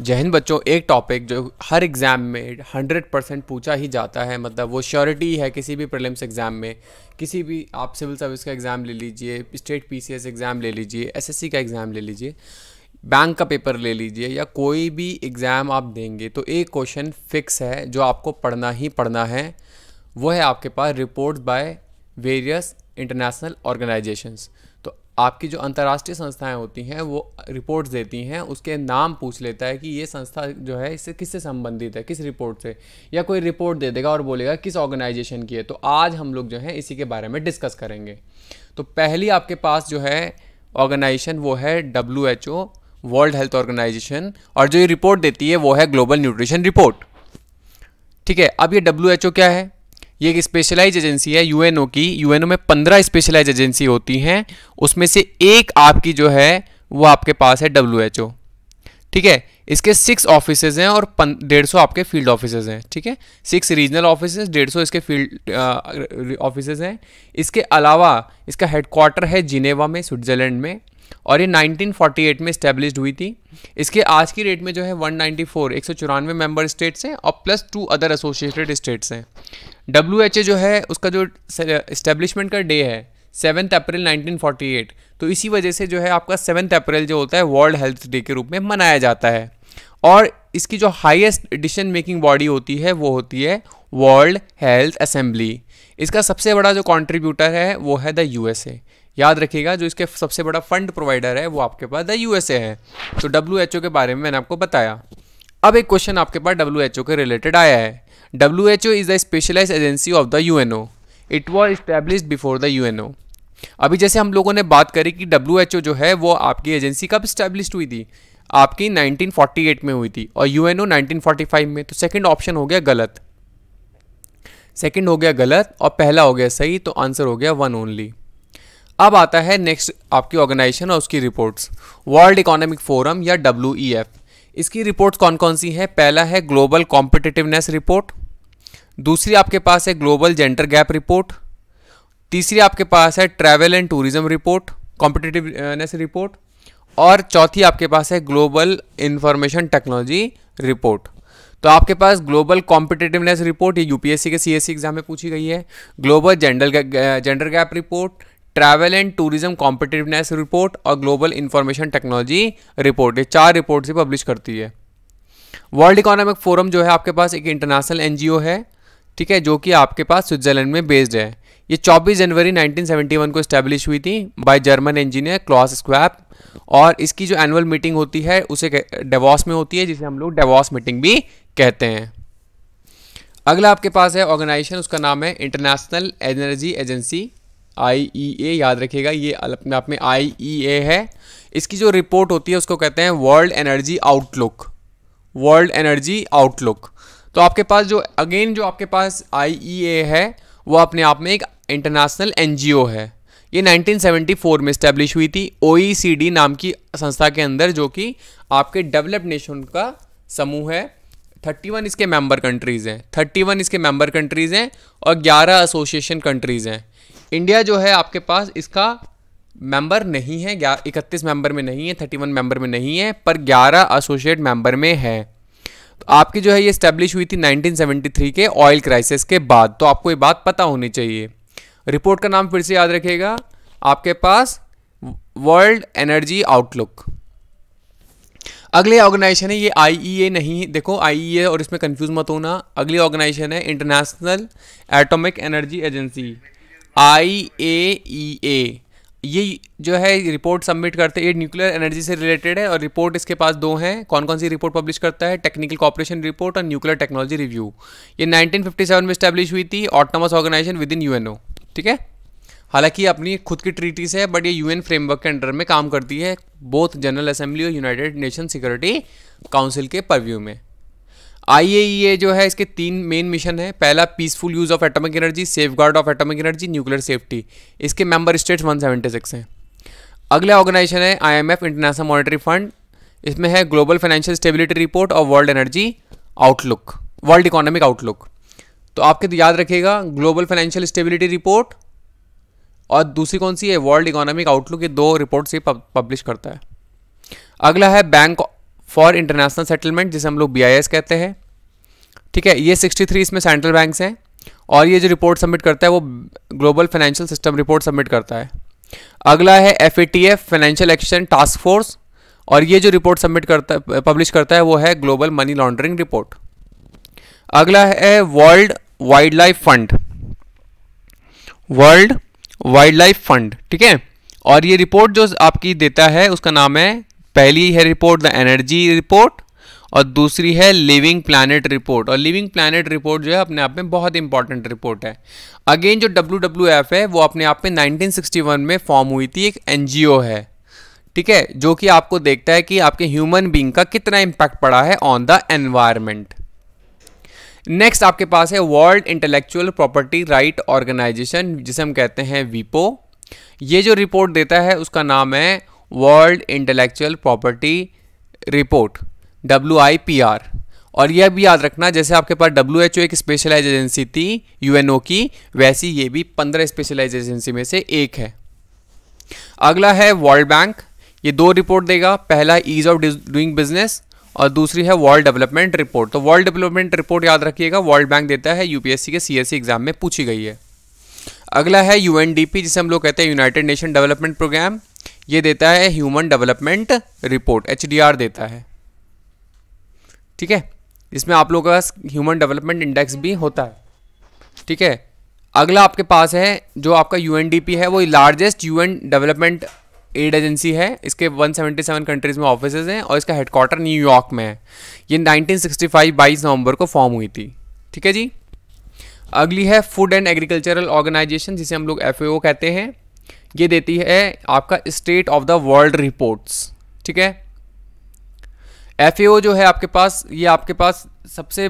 जय हिंद बच्चों एक टॉपिक जो हर एग्ज़ाम में 100 परसेंट पूछा ही जाता है मतलब वो श्योरिटी है किसी भी प्रलिम्स एग्ज़ाम में किसी भी आप सिविल सर्विस का एग्ज़ाम ले लीजिए स्टेट पीसीएस एग्ज़ाम ले लीजिए एसएससी का एग्ज़ाम ले लीजिए बैंक का पेपर ले लीजिए या कोई भी एग्ज़ाम आप देंगे तो एक क्वेश्चन फिक्स है जो आपको पढ़ना ही पढ़ना है वो है आपके पास report by various international organisations आपकी जो अंतर्राष्ट्रीय संस्थाएं होती हैं वो रिपोर्ट्स देती हैं उसके नाम पूछ लेता है कि ये संस्था जो है इससे किससे संबंधित है किस रिपोर्ट से या कोई रिपोर्ट दे देगा और बोलेगा किस ऑर्गेनाइजेशन की है तो आज हम लोग जो है इसी के बारे में डिस्कस करेंगे तो पहली आपके पास जो है ऑर्गेनाइजेशन वो है W H O world health organisation और जो ये रिपोर्ट देती है वो है ग्लोबल न्यूट्रिशन रिपोर्ट ठीक है अब ये डब्ल्यू एच ओ क्या है ये एक स्पेशलाइज एजेंसी है यूएनओ की यूएनओ में पंद्रह स्पेशलाइज एजेंसी होती हैं उसमें से एक आपकी जो है वो आपके पास है डब्ल्यू ठीक है इसके सिक्स ऑफिस हैं और डेढ़ सौ आपके फील्ड ऑफिस हैं ठीक है सिक्स रीजनल ऑफिस डेढ़ सौ इसके फील्ड ऑफिस हैं इसके अलावा इसका हेडक्वार्टर है जिनेवा में स्विट्जरलैंड में और ये 1948 में स्टेब्लिश हुई थी इसके आज की रेट में जो है 194 एक सौ चौरानवे मेम्बर स्टेट्स हैं और plus two other associated states हैं डब्ल्यू जो है उसका जो इस्टेब्लिशमेंट का डे है सेवन्थ अप्रैल 1948 तो इसी वजह से जो है आपका सेवन्थ अप्रैल जो होता है वर्ल्ड हेल्थ डे के रूप में मनाया जाता है और इसकी जो हाईएस्ट डिसीजन मेकिंग बॉडी होती है वो होती है वर्ल्ड हेल्थ असेंबली इसका सबसे बड़ा जो कॉन्ट्रीब्यूटर है वो है द यूएसए याद रखिएगा जो इसके सबसे बड़ा फंड प्रोवाइडर है वो आपके पास द यूएसए है तो डब्ल्यू के बारे में मैंने आपको बताया अब एक क्वेश्चन आपके पास डब्ल्यू के रिलेटेड आया है W H O is the specialise agency of the U N O it was establish before the U N O अभी जैसे हम लोगों ने बात करी कि डब्ल्यू एच ओ जो है वो आपकी एजेंसी कब इस्टेब्लिश हुई थी आपकी 1948 में हुई थी और यू एन ओ 1945 में तो सेकंड ऑप्शन हो गया गलत सेकंड हो गया गलत और पहला हो गया सही तो आंसर हो गया वन ओनली अब आता है नेक्स्ट आपकी ऑर्गेनाइजेशन और उसकी रिपोर्ट्स वर्ल्ड इकोनॉमिक फोरम या डब्ल्यू e इसकी रिपोर्ट्स कौन कौन सी हैं पहला है ग्लोबल कॉम्पिटिटिवनेस रिपोर्ट दूसरी आपके पास है ग्लोबल जेंडर गैप रिपोर्ट तीसरी आपके पास है travel and tourism report competitiveness report और चौथी आपके पास है ग्लोबल इंफॉर्मेशन टेक्नोलॉजी रिपोर्ट तो आपके पास ग्लोबल कॉम्पिटिटिवनेस रिपोर्ट ये यूपीएससी के सीएससी एग्जाम e में पूछी गई है global gender gender gap report travel and tourism competitiveness report और ग्लोबल इंफॉर्मेशन टेक्नोलॉजी रिपोर्ट ये चार रिपोर्ट ही पब्लिश करती है वर्ल्ड इकोनॉमिक फोरम जो है आपके पास एक इंटरनेशनल एन है ठीक है जो कि आपके पास स्विट्जरलैंड में बेस्ड है ये 24 जनवरी 1971 को स्टैब्लिश हुई थी by German engineer Klaus Schwab और इसकी जो एनुअल मीटिंग होती है उसे डेवॉस में होती है जिसे हम लोग डेवॉस मीटिंग भी कहते हैं अगला आपके पास है ऑर्गेनाइजेशन उसका नाम है international energy agency I E A याद रखिएगा ये अपने आप में आई ई ए है इसकी जो रिपोर्ट होती है उसको कहते हैं world energy outlook world energy outlook तो आपके पास जो अगेन जो आपके पास आई ई ए है वो अपने आप में एक इंटरनेशनल एन जी ओ है ये 1974 में इस्टेब्लिश हुई थी ओ e नाम की संस्था के अंदर जो कि आपके डेवलप्ड नेशन का समूह है 31 इसके मेंबर कंट्रीज़ हैं 31 इसके मेंबर कंट्रीज़ हैं और 11 एसोसिएशन कंट्रीज़ हैं इंडिया जो है आपके पास इसका मेंबर नहीं है इकतीस मेंबर में नहीं है थर्टी वन मेंबर में नहीं है पर ग्यारह एसोसिएट मेंबर में है तो आपकी जो है ये स्टैब्लिश हुई थी 1973 के ऑयल क्राइसिस के बाद तो आपको ये बात पता होनी चाहिए रिपोर्ट का नाम फिर से याद रखेगा आपके पास वर्ल्ड एनर्जी आउटलुक अगले ऑर्गेनाइजेशन है ये आई e नहीं देखो आई e और इसमें कंफ्यूज मत होना अगली ऑर्गेनाइजेशन है international atomic energy agency I A E A ये जो है रिपोर्ट सबमिट करते हैं ये न्यूक्लियर एनर्जी से रिलेटेड है और रिपोर्ट इसके पास दो हैं कौन कौन सी रिपोर्ट पब्लिश करता है टेक्निकल कॉपरेशन रिपोर्ट और न्यूक्लियर टेक्नोलॉजी रिव्यू ये 1957 में स्टैब्लिश हुई थी autonomous organisation within U ठीक है हालांकि अपनी खुद की ट्रीटीज है बट ये यू फ्रेमवर्क के अंडर में काम करती है बोथ जनरल असेंबली और यूनाइटेड नेशन सिक्योरिटी काउंसिल के परव्यू में आई e जो है इसके तीन मेन मिशन है पहला peaceful use of atomic energy safe guard of atomic energy nuclear safety इसके मेंबर स्टेट्स 176 हैं अगला ऑर्गेनाइजेशन है आईएमएफ इंटरनेशनल मॉनेटरी फंड इसमें है ग्लोबल फाइनेंशियल स्टेबिलिटी रिपोर्ट और world energy outlook world economic outlook तो आपके तो याद रखेगा ग्लोबल फाइनेंशियल स्टेबिलिटी रिपोर्ट और दूसरी कौन सी है वर्ल्ड इकोनॉमिक आउटलुक ये दो रिपोर्ट से पब्लिश करता है अगला है बैंक फॉर इंटरनेशनल सेटलमेंट जिसे हम लोग बी कहते हैं ठीक है ये 63 इसमें सेंट्रल बैंक्स हैं और ये जो रिपोर्ट सबमिट करता है वो global financial system report submit करता है अगला है F financial action task force और ये जो रिपोर्ट सबमिट करता पब्लिश करता है वो है ग्लोबल मनी लॉन्ड्रिंग रिपोर्ट अगला है world wildlife fund world wildlife fund ठीक है और ये रिपोर्ट जो आपकी देता है उसका नाम है पहली है रिपोर्ट द एनर्जी रिपोर्ट और दूसरी है लिविंग प्लानट रिपोर्ट और लिविंग प्लानट रिपोर्ट जो है अपने आप में बहुत इंपॉर्टेंट रिपोर्ट है अगेन जो डब्ल्यू है वो अपने आप में 1961 में फॉर्म हुई थी एक एन है ठीक है जो कि आपको देखता है कि आपके ह्यूमन बींग का कितना इम्पैक्ट पड़ा है ऑन द एनवायरमेंट नेक्स्ट आपके पास है world intellectual property right organisation जिसे हम कहते हैं वीपो ये जो रिपोर्ट देता है उसका नाम है world intellectual property report W I P R और यह भी याद रखना जैसे आपके पास डब्ल्यू एच ओ एक स्पेशलाइज एजेंसी थी यू की वैसी ये भी पंद्रह स्पेशलाइज एजेंसी में से एक है अगला है वर्ल्ड बैंक ये दो रिपोर्ट देगा पहला ईज ऑफ डूइंग बिजनेस और दूसरी है वर्ल्ड डेवलपमेंट रिपोर्ट तो वर्ल्ड डेवलपमेंट रिपोर्ट याद रखिएगा वर्ल्ड बैंक देता है यूपीएससी के सीएससी एग्जाम e में पूछी गई है अगला है यूएनडीपी जिसे हम लोग कहते हैं यूनाइटेड नेशन डेवलपमेंट प्रोग्राम ये देता है ह्यूमन डेवलपमेंट रिपोर्ट एच देता है ठीक है इसमें आप लोगों का ह्यूमन डेवलपमेंट इंडेक्स भी होता है ठीक है अगला आपके पास है जो आपका यू है वो largest U development aid agency है इसके 177 कंट्रीज़ में ऑफिस हैं और इसका हेडक्वार्टर न्यूयॉर्क में है ये 1965 सिक्सटी नवंबर को फॉर्म हुई थी ठीक है जी अगली है फूड एंड एग्रीकल्चरल ऑर्गेनाइजेशन जिसे हम लोग एफ कहते हैं ये देती है आपका state of the world reports ठीक है एफ जो है आपके पास ये आपके पास सबसे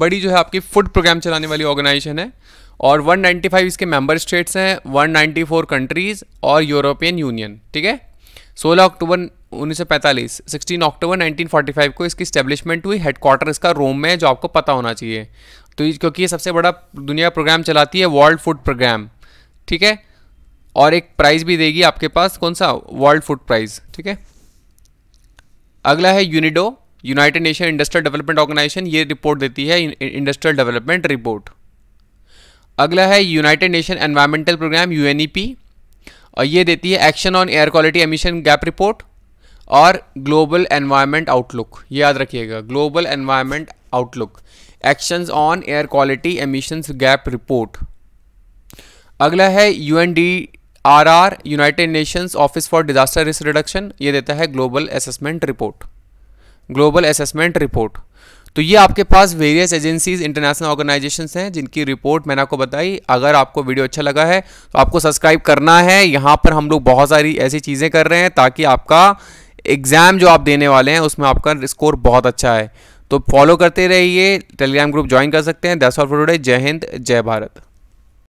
बड़ी जो है आपकी फूड प्रोग्राम चलाने वाली ऑर्गेनाइजेशन है और 195 इसके मेंबर स्टेट्स हैं 194 कंट्रीज़ और यूरोपियन यूनियन ठीक है 16 अक्टूबर 1945 16 अक्टूबर 1945 को इसकी स्टेब्लिशमेंट हुई हेडक्वार्टर इसका रोम में है जो आपको पता होना चाहिए तो क्योंकि ये सबसे बड़ा दुनिया प्रोग्राम चलाती है वर्ल्ड फूड प्रोग्राम ठीक है और एक प्राइस भी देगी आपके पास कौन सा वर्ल्ड फूड प्राइस ठीक है अगला है UNIDO United Nation industrial development organisation ये रिपोर्ट देती है इंडस्ट्रियल डेवलपमेंट रिपोर्ट अगला है United Nation environmental programme U और ये देती है action on air quality emission gap report और ग्लोबल एनवायरमेंट आउटलुक ये याद रखिएगा global environment outlook actions on air quality emissions gap report अगला है U N D R R United Nations office for disaster risk reduction ये देता है global assessment report global assessment report तो ये आपके पास वेरियस एजेंसीज इंटरनेशनल ऑर्गेनाइजेशंस हैं जिनकी रिपोर्ट मैंने आपको बताई अगर आपको वीडियो अच्छा लगा है तो आपको सब्सक्राइब करना है यहाँ पर हम लोग बहुत सारी ऐसी चीज़ें कर रहे हैं ताकि आपका एग्ज़ाम जो आप देने वाले हैं उसमें आपका स्कोर बहुत अच्छा है तो फॉलो करते रहिए टेलीग्राम ग्रुप ज्वाइन कर सकते हैं दस और फॉर जय हिंद जय भारत